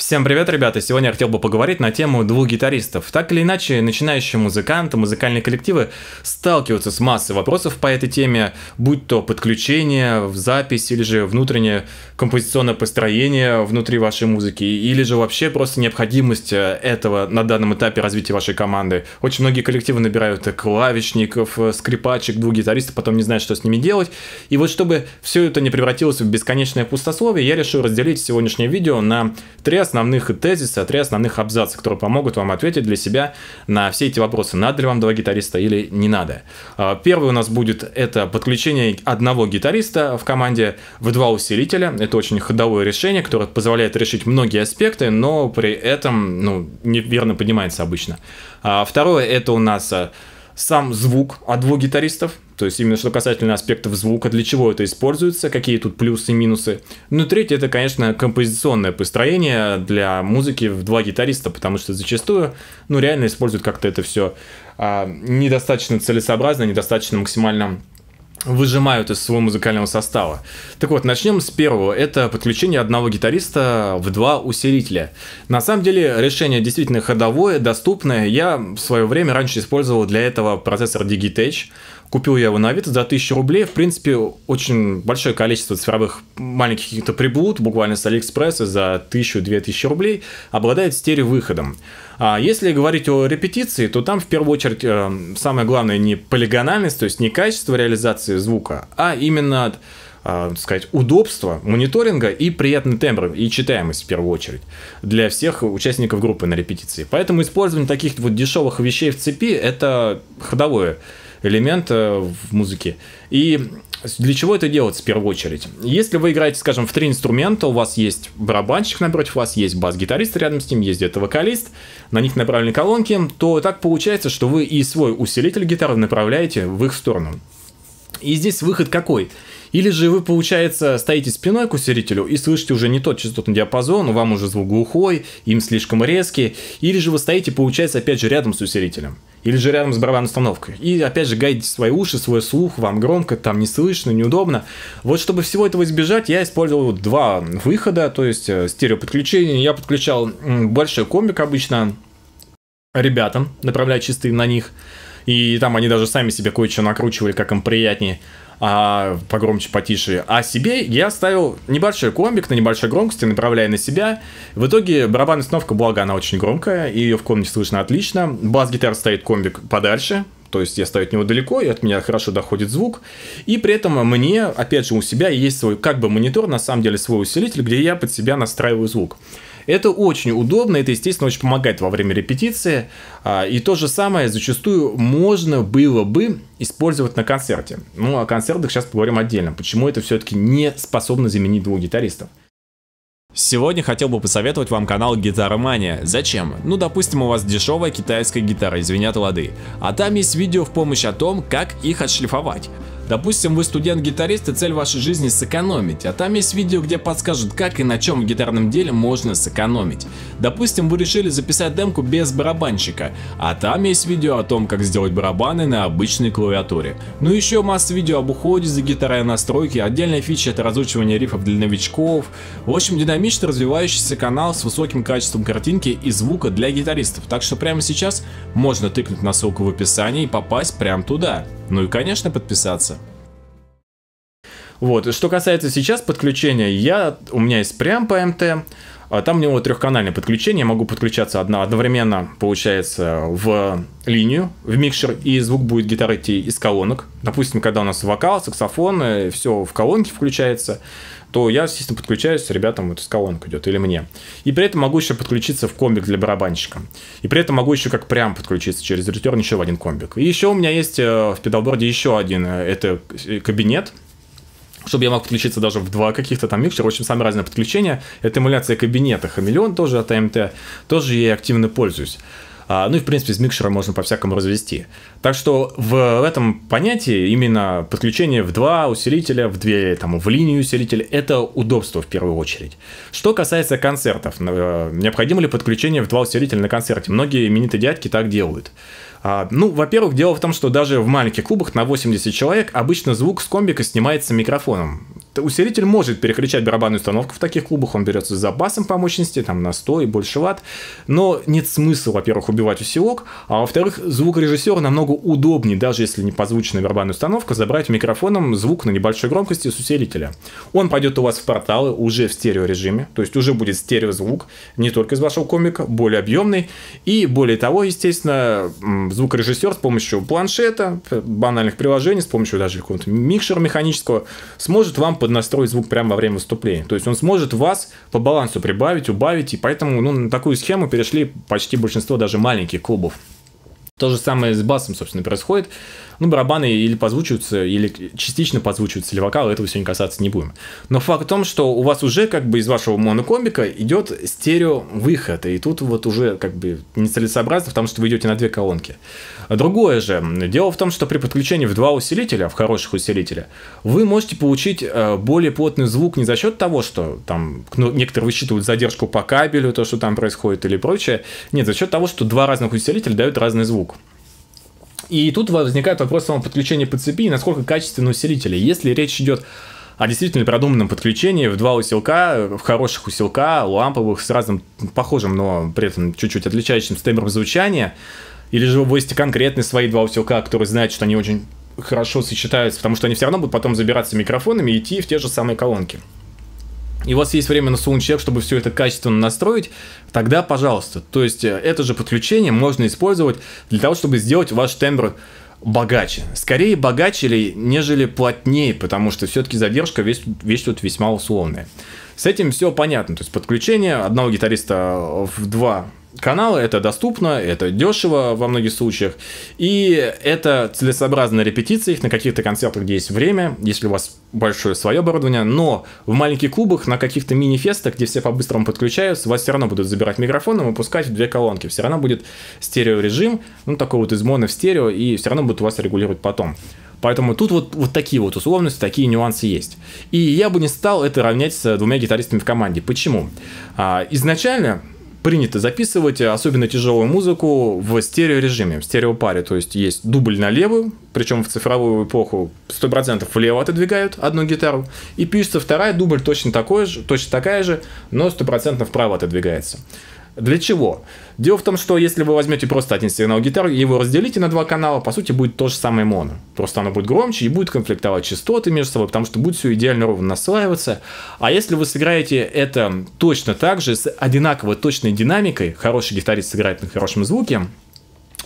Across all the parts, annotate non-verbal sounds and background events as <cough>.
Всем привет, ребята! Сегодня я хотел бы поговорить на тему двух гитаристов. Так или иначе, начинающие музыканты, музыкальные коллективы сталкиваются с массой вопросов по этой теме, будь то подключение в запись или же внутреннее композиционное построение внутри вашей музыки, или же вообще просто необходимость э, этого на данном этапе развития вашей команды. Очень многие коллективы набирают клавишников, э, скрипачек, двух гитаристов, потом не знают, что с ними делать. И вот чтобы все это не превратилось в бесконечное пустословие, я решил разделить сегодняшнее видео на три основных тезиса, три основных абзаца, которые помогут вам ответить для себя на все эти вопросы. Надо ли вам два гитариста или не надо. А, первый у нас будет это подключение одного гитариста в команде в два усилителя. Это очень ходовое решение, которое позволяет решить многие аспекты, но при этом ну, неверно понимается обычно. А, второе это у нас а, сам звук от двух гитаристов. То есть именно что касательно аспектов звука, для чего это используется, какие тут плюсы и минусы. Ну и третье, это, конечно, композиционное построение для музыки в два гитариста, потому что зачастую, ну реально используют как-то это все а, недостаточно целесообразно, недостаточно максимально выжимают из своего музыкального состава. Так вот, начнем с первого. Это подключение одного гитариста в два усилителя. На самом деле, решение действительно ходовое, доступное. Я в свое время раньше использовал для этого процессор Digitech. Купил я его на Авито за 1000 рублей. В принципе, очень большое количество цифровых маленьких каких-то приблуд, буквально с Алиэкспресса за 1000-2000 рублей, обладает стереовыходом. А если говорить о репетиции, то там в первую очередь э, самое главное не полигональность, то есть не качество реализации звука, а именно э, сказать, удобство мониторинга и приятный тембр и читаемость в первую очередь для всех участников группы на репетиции. Поэтому использование таких вот дешевых вещей в цепи это ходовое элемента э, в музыке. И для чего это делается в первую очередь? Если вы играете, скажем, в три инструмента, у вас есть барабанщик напротив вас, есть бас-гитарист рядом с ним, есть где-то вокалист, на них направлены колонки, то так получается, что вы и свой усилитель гитары направляете в их сторону. И здесь выход какой? Или же вы, получается, стоите спиной к усилителю и слышите уже не тот частотный диапазон, но вам уже звук глухой, им слишком резкий. Или же вы стоите, получается, опять же, рядом с усилителем. Или же рядом с барабанной установкой. И опять же гайдите свои уши, свой слух, вам громко, там не слышно, неудобно. Вот чтобы всего этого избежать, я использовал два выхода, то есть э, стереоподключение. Я подключал большой комбик обычно ребятам, направляя чистые на них. И там они даже сами себе кое-что накручивали, как им приятнее а, погромче, потише. А себе я ставил небольшой комбик на небольшой громкости, направляя на себя. В итоге барабанная установка, благо она очень громкая, и ее в комнате слышно отлично. Бас-гитара стоит комбик подальше, то есть я стою от него далеко, и от меня хорошо доходит звук. И при этом мне, опять же, у себя есть свой как бы монитор, на самом деле свой усилитель, где я под себя настраиваю звук. Это очень удобно, это, естественно, очень помогает во время репетиции. А, и то же самое зачастую можно было бы использовать на концерте. Ну, о концертах сейчас поговорим отдельно. Почему это все-таки не способно заменить двух гитаристов? Сегодня хотел бы посоветовать вам канал Гитаромания. Зачем? Ну, допустим, у вас дешевая китайская гитара, извинят лады. А там есть видео в помощь о том, как их отшлифовать. Допустим, вы студент-гитарист и цель вашей жизни сэкономить, а там есть видео, где подскажут, как и на чем в гитарном деле можно сэкономить. Допустим, вы решили записать демку без барабанщика, а там есть видео о том, как сделать барабаны на обычной клавиатуре. Ну и еще масса видео об уходе за гитарой настройки, отдельная фича это разучивание рифов для новичков. В общем, динамично развивающийся канал с высоким качеством картинки и звука для гитаристов, так что прямо сейчас можно тыкнуть на ссылку в описании и попасть прямо туда. Ну и, конечно, подписаться. Вот, и что касается сейчас подключения, я, у меня есть прям по МТ, а там у него трехканальное подключение, я могу подключаться одно, одновременно, получается, в линию, в микшер, и звук будет гитары идти из колонок. Допустим, когда у нас вокал, саксофон, э, все в колонке включается, то я, естественно, подключаюсь, ребятам вот из колонок идет, или мне. И при этом могу еще подключиться в комбик для барабанщика. И при этом могу еще как прям подключиться через ретерн еще в один комбик. И еще у меня есть э, в педалборде еще один, э, это кабинет, чтобы я мог подключиться даже в два каких-то там микшера, общем самые разные подключения. Это эмуляция кабинета, хамелеон тоже от АМТ, тоже я активно пользуюсь. А, ну и, в принципе, из микшера можно по-всякому развести. Так что в этом понятии именно подключение в два усилителя, в две, там, в линию усилителя, это удобство в первую очередь. Что касается концертов, э, необходимо ли подключение в два усилителя на концерте? Многие именитые дядьки так делают. А, ну, во-первых, дело в том, что даже в маленьких клубах на 80 человек обычно звук с комбика снимается микрофоном усилитель может перекричать барабанную установку в таких клубах, он берется с запасом по мощности, там на 100 и больше ватт, но нет смысла, во-первых, убивать усилок, а во-вторых, звукорежиссеру намного удобнее, даже если не позвучена барабанная установка, забрать микрофоном звук на небольшой громкости с усилителя. Он пойдет у вас в порталы уже в стереорежиме, то есть уже будет стереозвук, не только из вашего комика, более объемный, и более того, естественно, звукорежиссер с помощью планшета, банальных приложений, с помощью даже какого-то микшера механического, сможет вам поднастроить звук прямо во время выступления. То есть он сможет вас по балансу прибавить, убавить, и поэтому ну, на такую схему перешли почти большинство даже маленьких клубов. То же самое с басом, собственно, происходит. Ну, барабаны или позвучиваются, или частично позвучиваются, или вокалы этого сегодня касаться не будем. Но факт в том, что у вас уже как бы из вашего монокомбика идет стерео выход, и тут вот уже как бы нецелесообразно, потому что вы идете на две колонки. Другое же, дело в том, что при подключении в два усилителя, в хороших усилителя, вы можете получить э, более плотный звук не за счет того, что там некоторые высчитывают задержку по кабелю, то, что там происходит или прочее, нет, за счет того, что два разных усилителя дают разный звук. И тут возникает вопрос о подключении по цепи и насколько качественны усилители. Если речь идет о действительно продуманном подключении в два усилка, в хороших усилка, ламповых, с разным похожим, но при этом чуть-чуть отличающимся тембром звучания, или же вы вводите конкретные свои два усилка, которые знают, что они очень хорошо сочетаются, потому что они все равно будут потом забираться микрофонами и идти в те же самые колонки и у вас есть время на саундчек, чтобы все это качественно настроить, тогда пожалуйста. То есть э, это же подключение можно использовать для того, чтобы сделать ваш тембр богаче. Скорее богаче ли, нежели плотнее, потому что все-таки задержка весь вещь тут весьма условная. С этим все понятно. То есть подключение одного гитариста э, в два каналы, это доступно, это дешево во многих случаях, и это целесообразная репетиция их на каких-то концертах, где есть время, если у вас большое свое оборудование, но в маленьких клубах, на каких-то мини-фестах, где все по-быстрому подключаются, вас все равно будут забирать микрофоном и пускать в две колонки, все равно будет стереорежим, ну такой вот из моно в стерео, и все равно будут вас регулировать потом. Поэтому тут вот, вот такие вот условности, такие нюансы есть. И я бы не стал это равнять с двумя гитаристами в команде. Почему? А, изначально принято записывать, э, особенно тяжелую музыку, в стереорежиме, в стереопаре. То есть есть дубль на левую, причем в цифровую эпоху 100% влево отодвигают одну гитару, и пишется вторая дубль точно, такой же, точно такая же, но 100% вправо отодвигается. Для чего? Дело в том, что если вы возьмете просто один сигнал гитары и его разделите на два канала, по сути будет то же самое моно. Просто оно будет громче и будет конфликтовать частоты между собой, потому что будет все идеально ровно наслаиваться. А если вы сыграете это точно так же, с одинаково точной динамикой, хороший гитарист сыграет на хорошем звуке,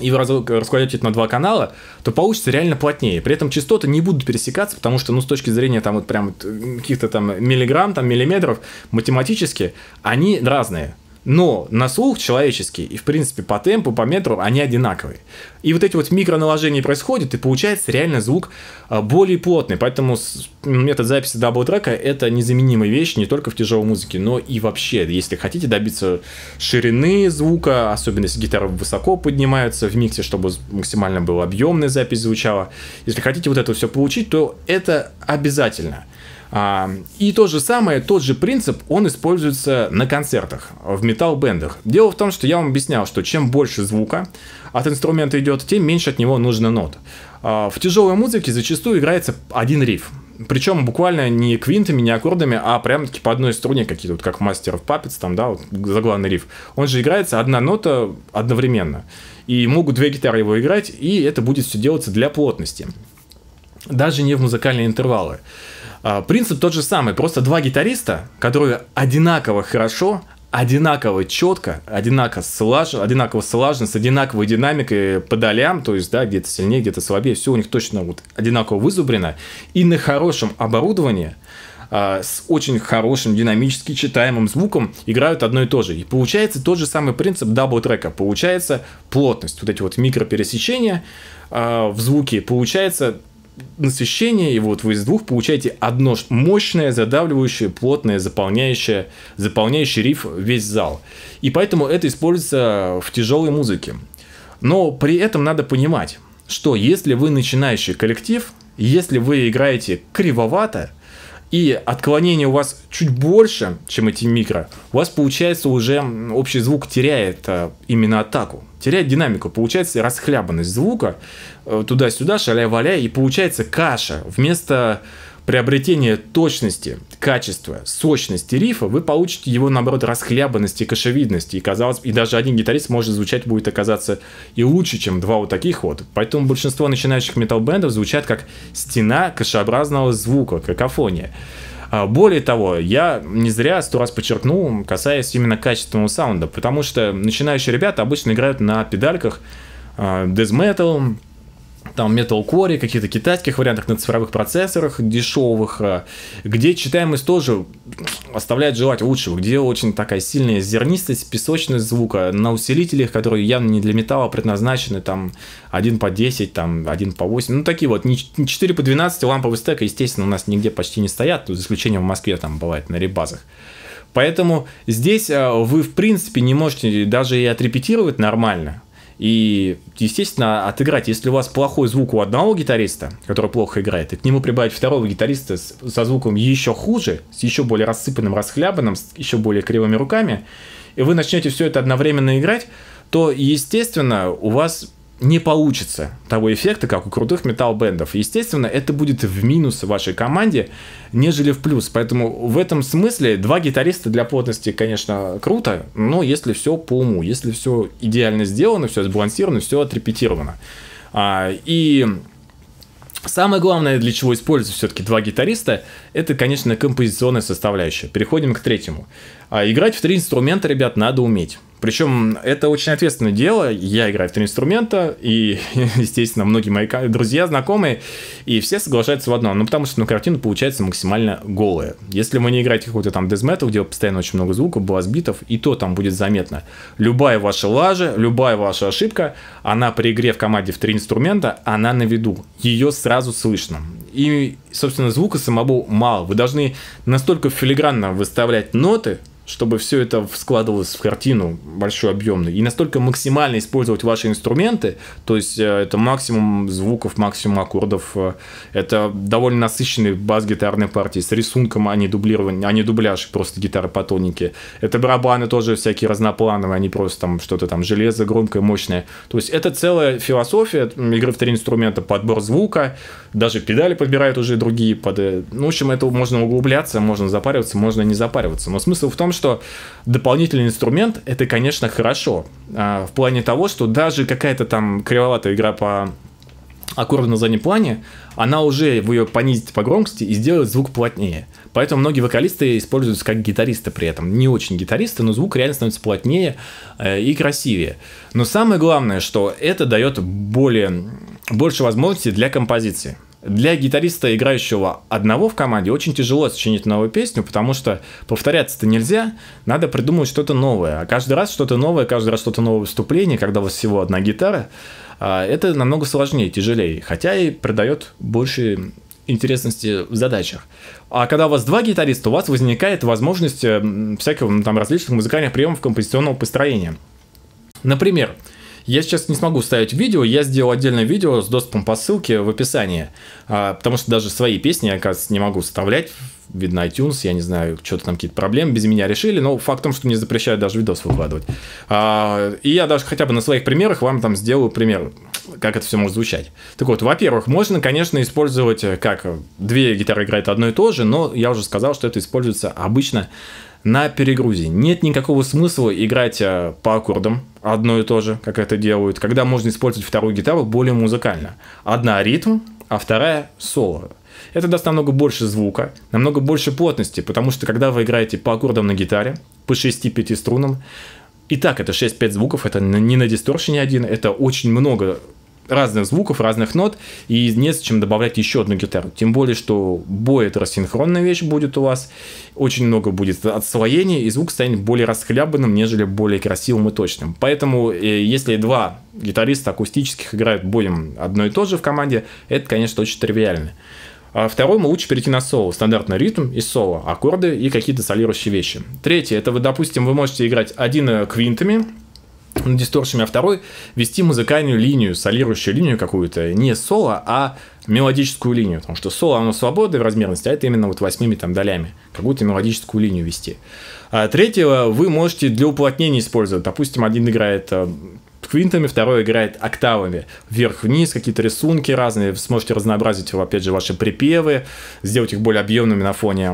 и вы раскладете это на два канала, то получится реально плотнее. При этом частоты не будут пересекаться, потому что, ну, с точки зрения там вот прям каких-то там миллиграмм, там миллиметров, математически они разные но на слух человеческий и, в принципе, по темпу, по метру они одинаковые. И вот эти вот микроналожения происходят, и получается реально звук а, более плотный. Поэтому метод записи дабл-трека — это незаменимая вещь не только в тяжелой музыке, но и вообще. Если хотите добиться ширины звука, особенно если гитары высоко поднимаются в миксе, чтобы максимально была объемная запись звучала, если хотите вот это все получить, то это обязательно. А, и то же самое, тот же принцип, он используется на концертах, в метал бендах Дело в том, что я вам объяснял, что чем больше звука от инструмента идет, тем меньше от него нужно нот. А, в тяжелой музыке зачастую играется один риф. Причем буквально не квинтами, не аккордами, а прям таки по одной струне какие-то, вот как мастер папец там, да, вот заглавный риф. Он же играется одна нота одновременно. И могут две гитары его играть, и это будет все делаться для плотности. Даже не в музыкальные интервалы. А, принцип тот же самый, просто два гитариста, которые одинаково хорошо, одинаково четко, одинаково слажен, одинаково слажен, с одинаковой динамикой по долям, то есть, да, где-то сильнее, где-то слабее, все у них точно вот одинаково вызубрено, и на хорошем оборудовании а, с очень хорошим динамически читаемым звуком играют одно и то же. И получается тот же самый принцип дабл-трека. Получается плотность, вот эти вот микропересечения э, в звуке. Получается насыщение, и вот вы из двух получаете одно мощное, задавливающее, плотное, заполняющее, заполняющий риф весь зал. И поэтому это используется в тяжелой музыке. Но при этом надо понимать, что если вы начинающий коллектив, если вы играете кривовато, и отклонение у вас чуть больше, чем эти микро, у вас получается уже общий звук теряет а, именно атаку, теряет динамику, получается расхлябанность звука э, туда-сюда, шаля-валя, и получается каша вместо приобретение точности, качества, сочности рифа, вы получите его, наоборот, расхлябанности и И, казалось бы и даже один гитарист может звучать, будет оказаться и лучше, чем два вот таких вот. Поэтому большинство начинающих метал-бендов звучат как стена кашеобразного звука, какофония. А, более того, я не зря сто раз подчеркнул, касаясь именно качественного саунда, потому что начинающие ребята обычно играют на педальках, а, дезметалом uh, там металкоре, каких-то китайских вариантах на цифровых процессорах дешевых, э, где читаемость тоже оставляет желать лучшего, где очень такая сильная зернистость, песочность звука на усилителях, которые явно не для металла предназначены, там 1 по 10, там 1 по 8, ну такие вот, 4 по 12 ламповый стек, естественно, у нас нигде почти не стоят, ну, за исключением в Москве там бывает на ребазах. Поэтому здесь э, вы, в принципе, не можете даже и отрепетировать нормально – и, естественно, отыграть, если у вас плохой звук у одного гитариста, который плохо играет, и к нему прибавить второго гитариста со звуком еще хуже, с еще более рассыпанным, расхлябанным, с еще более кривыми руками, и вы начнете все это одновременно играть, то, естественно, у вас не получится того эффекта, как у крутых металл-бендов. Естественно, это будет в минус вашей команде, нежели в плюс. Поэтому в этом смысле два гитариста для плотности, конечно, круто, но если все по уму, если все идеально сделано, все сбалансировано, все отрепетировано. А, и Самое главное, для чего используются все-таки два гитариста, это, конечно, композиционная составляющая. Переходим к третьему. А играть в три инструмента, ребят, надо уметь. Причем это очень ответственное дело. Я играю в три инструмента, и, <laughs> естественно, многие мои друзья, знакомые, и все соглашаются в одном. Ну, потому что ну, картина получается максимально голая. Если вы не играете какой-то там дезметал, где постоянно очень много звука, блазбитов, и то там будет заметно. Любая ваша лажа, любая ваша ошибка, она при игре в команде в три инструмента, она на виду. Ее сразу слышно. И, собственно, звука самого мало. Вы должны настолько филигранно выставлять ноты, чтобы все это складывалось в картину большой объемную. И настолько максимально использовать ваши инструменты, то есть э, это максимум звуков, максимум аккордов. Э, это довольно насыщенные бас-гитарные партии с рисунком, а не дублирование, а не дубляж, просто гитары по тонике. Это барабаны тоже всякие разноплановые, они просто там что-то там железо громкое, мощное. То есть это целая философия игры в три инструмента, подбор звука, даже педали подбирают уже другие. Под... Э, ну, в общем, это можно углубляться, можно запариваться, можно не запариваться. Но смысл в том, что дополнительный инструмент — это, конечно, хорошо. А, в плане того, что даже какая-то там кривоватая игра по аккорды на заднем плане, она уже вы ее понизите по громкости и сделает звук плотнее. Поэтому многие вокалисты используются как гитаристы при этом. Не очень гитаристы, но звук реально становится плотнее э, и красивее. Но самое главное, что это дает более, больше возможностей для композиции для гитариста, играющего одного в команде, очень тяжело сочинить новую песню, потому что повторяться-то нельзя, надо придумывать что-то новое. А каждый раз что-то новое, каждый раз что-то новое выступление, когда у вас всего одна гитара, а, это намного сложнее, тяжелее, хотя и придает больше интересности в задачах. А когда у вас два гитариста, у вас возникает возможность э, всякого ну, там различных музыкальных приемов композиционного построения. Например, я сейчас не смогу вставить видео, я сделал отдельное видео с доступом по ссылке в описании, а, потому что даже свои песни я, оказывается, не могу вставлять видно iTunes, я не знаю, что-то там какие-то проблемы без меня решили, но факт в том, что мне запрещают даже видос выкладывать. А, и я даже хотя бы на своих примерах вам там сделаю пример, как это все может звучать. Так вот, во-первых, можно, конечно, использовать, э, как э, две гитары играют одно и то же, но я уже сказал, что это используется обычно на перегрузе. Нет никакого смысла играть а, по аккордам одно и то же, как это делают, когда можно использовать вторую гитару более музыкально. Одна ритм, а вторая соло. Это даст намного больше звука, намного больше плотности, потому что когда вы играете по аккордам на гитаре, по 6-5 струнам, и так это 6-5 звуков, это не на дисторшене один, это очень много разных звуков, разных нот, и не зачем добавлять еще одну гитару. Тем более, что бой это рассинхронная вещь будет у вас, очень много будет отслоений, и звук станет более расхлябанным, нежели более красивым и точным. Поэтому, э, если два гитариста акустических играют боем одно и то же в команде, это, конечно, очень тривиально. А второму лучше перейти на соло, стандартный ритм и соло, аккорды и какие-то солирующие вещи. Третье, это вы, допустим, вы можете играть один э, квинтами, на дисторшеме, а второй вести музыкальную линию, солирующую линию какую-то, не соло, а мелодическую линию, потому что соло, оно свободное в размерности, а это именно вот восьмими там долями, какую-то мелодическую линию вести. А третьего вы можете для уплотнения использовать, допустим, один играет э, квинтами, второй играет октавами. Вверх-вниз, какие-то рисунки разные. сможете разнообразить, опять же, ваши припевы, сделать их более объемными на фоне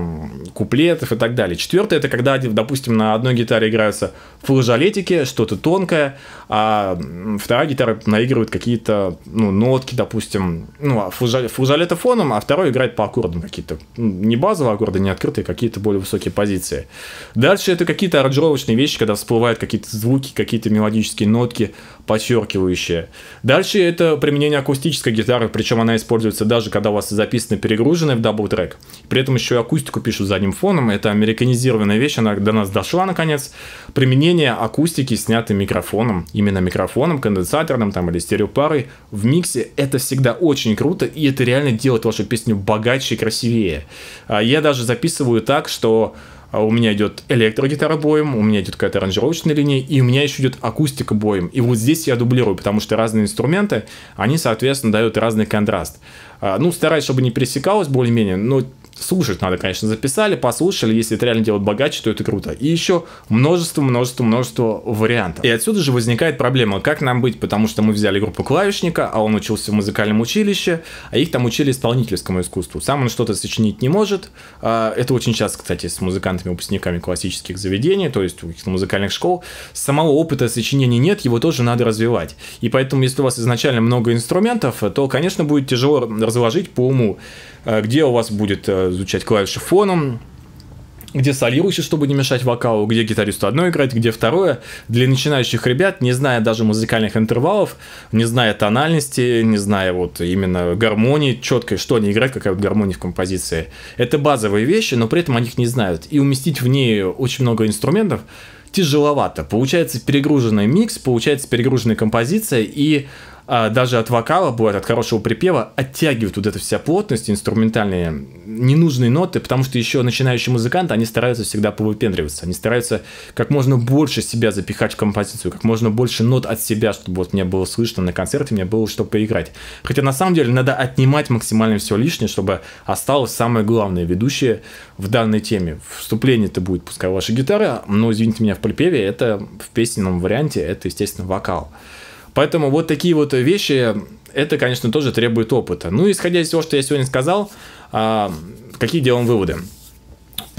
куплетов и так далее. Четвертое, это когда, допустим, на одной гитаре играются флажолетики, что-то тонкое, а вторая гитара наигрывает какие-то ну, нотки, допустим, ну, а флажолет фоном, а второй играет по аккордам какие-то, ну, не базовые аккорды, не открытые, какие-то более высокие позиции. Дальше это какие-то аранжировочные вещи, когда всплывают какие-то звуки, какие-то мелодические нотки, подчеркивающее. Дальше это применение акустической гитары, причем она используется даже когда у вас записаны перегруженные в дабл-трек. При этом еще и акустику пишут задним фоном, это американизированная вещь, она до нас дошла наконец. Применение акустики, снятым микрофоном, именно микрофоном, конденсаторным там или стереопарой в миксе, это всегда очень круто, и это реально делает вашу песню богаче и красивее. А я даже записываю так, что а у меня идет электрогитара боем, у меня идет какая-то аранжировочная линия, и у меня еще идет акустика боем. И вот здесь я дублирую, потому что разные инструменты, они, соответственно, дают разный контраст. А, ну, стараюсь, чтобы не пересекалось более-менее, но слушать надо, конечно, записали, послушали, если это реально делать богаче, то это круто. И еще множество, множество, множество вариантов. И отсюда же возникает проблема, как нам быть, потому что мы взяли группу клавишника, а он учился в музыкальном училище, а их там учили исполнительскому искусству. Сам он что-то сочинить не может. А, это очень часто, кстати, с музыкантами, выпускниками классических заведений, то есть каких-то музыкальных школ. Самого опыта сочинения нет, его тоже надо развивать. И поэтому, если у вас изначально много инструментов, то, конечно, будет тяжело разложить по уму, а, где у вас будет э, изучать клавиши фоном, где солирующий, чтобы не мешать вокалу, где гитаристу одно играть, где второе. Для начинающих ребят, не зная даже музыкальных интервалов, не зная тональности, не зная вот именно гармонии четкой, что они играют, какая вот гармония в композиции. Это базовые вещи, но при этом о них не знают. И уместить в ней очень много инструментов тяжеловато. Получается перегруженный микс, получается перегруженная композиция, и а, даже от вокала бывает, от хорошего припева, оттягивает вот эту вся плотность, инструментальные ненужные ноты, потому что еще начинающие музыканты, они стараются всегда повыпендриваться, они стараются как можно больше себя запихать в композицию, как можно больше нот от себя, чтобы вот мне было слышно на концерте, мне было что поиграть. Хотя на самом деле надо отнимать максимально все лишнее, чтобы осталось самое главное ведущее в данной теме. Вступление это будет, пускай ваша гитара, но, извините меня, в припеве это в песенном варианте, это, естественно, вокал. Поэтому вот такие вот вещи, это, конечно, тоже требует опыта. Ну, исходя из того, что я сегодня сказал, а, какие делаем выводы?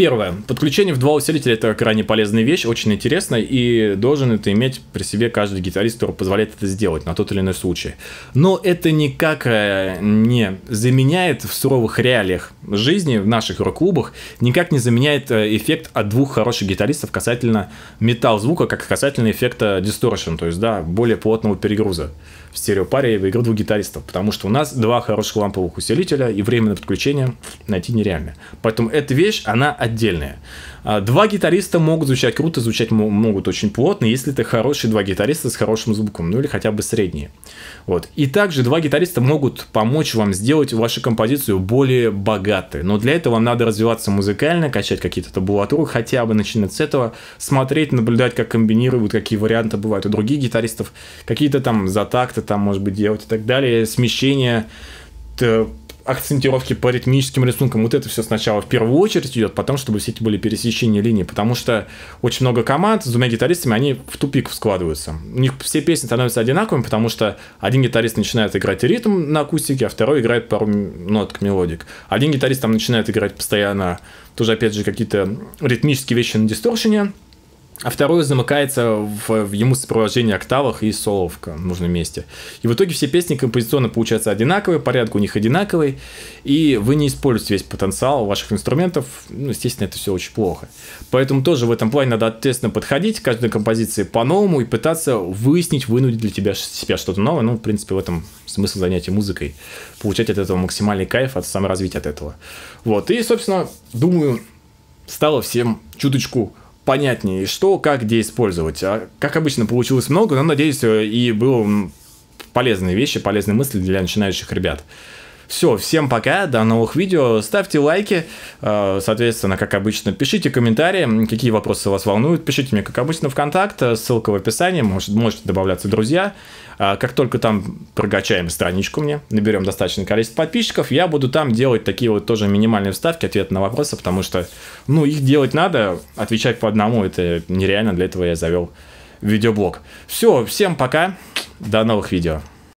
Первое. Подключение в два усилителя – это крайне полезная вещь, очень интересная, и должен это иметь при себе каждый гитарист, который позволяет это сделать на тот или иной случай. Но это никак э, не заменяет в суровых реалиях жизни, в наших рок-клубах, никак не заменяет э, эффект от двух хороших гитаристов касательно металл-звука, как касательно эффекта distortion, то есть, да, более плотного перегруза в стереопаре выиграл двух гитаристов, потому что у нас два хороших ламповых усилителя и временное подключение найти нереально. Поэтому эта вещь, она отдельная. А, два гитариста могут звучать круто, звучать могут очень плотно, если это хорошие два гитариста с хорошим звуком, ну или хотя бы средние. Вот. И также два гитариста могут помочь вам сделать вашу композицию более богатой, но для этого вам надо развиваться музыкально, качать какие-то табулатуры, хотя бы начинать с этого, смотреть, наблюдать, как комбинируют, какие варианты бывают у других гитаристов, какие-то там затакты, ты там может быть делать и так далее, смещение акцентировки по ритмическим рисункам. Вот это все сначала в первую очередь идет, потом, чтобы все эти были пересечения линий. Потому что очень много команд с двумя гитаристами, они в тупик складываются. У них все песни становятся одинаковыми, потому что один гитарист начинает играть ритм на акустике, а второй играет пару ноток мелодик. Один гитарист там начинает играть постоянно тоже, опять же, какие-то ритмические вещи на дисторшене, а вторую замыкается в, в ему сопровождении октавах и соловка в нужном месте. И в итоге все песни композиционно получаются одинаковые, порядок у них одинаковый, и вы не используете весь потенциал ваших инструментов. Ну, естественно, это все очень плохо. Поэтому тоже в этом плане надо ответственно подходить к каждой композиции по-новому и пытаться выяснить, вынудить для тебя себя что-то новое. Ну, в принципе, в этом смысл занятия музыкой. Получать от этого максимальный кайф, от саморазвития от этого. Вот. И, собственно, думаю, стало всем чуточку понятнее, что, как, где использовать. А, как обычно, получилось много, но, надеюсь, э, и было полезные вещи, полезные мысли для начинающих ребят. Все, всем пока, до новых видео. Ставьте лайки, э, соответственно, как обычно, пишите комментарии, какие вопросы вас волнуют. Пишите мне, как обычно, в э, ссылка в описании, может, можете добавляться друзья. А как только там прокачаем страничку мне, наберем достаточное количество подписчиков, я буду там делать такие вот тоже минимальные вставки, ответ на вопросы, потому что, ну, их делать надо, отвечать по одному, это нереально, для этого я завел видеоблог. Все, всем пока, до новых видео.